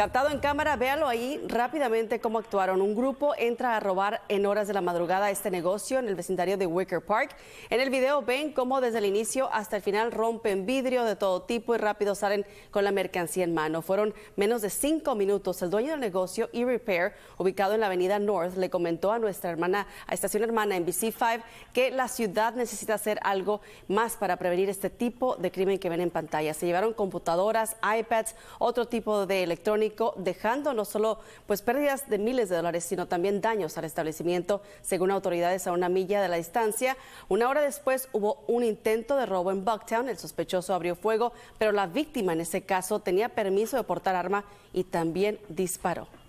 Captado en cámara, véalo ahí rápidamente cómo actuaron. Un grupo entra a robar en horas de la madrugada este negocio en el vecindario de Wicker Park. En el video ven cómo desde el inicio hasta el final rompen vidrio de todo tipo y rápido salen con la mercancía en mano. Fueron menos de cinco minutos. El dueño del negocio e Repair, ubicado en la avenida North, le comentó a nuestra hermana, a estación hermana en BC5, que la ciudad necesita hacer algo más para prevenir este tipo de crimen que ven en pantalla. Se llevaron computadoras, iPads, otro tipo de electrónica dejando no solo pues, pérdidas de miles de dólares, sino también daños al establecimiento, según autoridades a una milla de la distancia. Una hora después hubo un intento de robo en Bucktown. El sospechoso abrió fuego, pero la víctima en ese caso tenía permiso de portar arma y también disparó.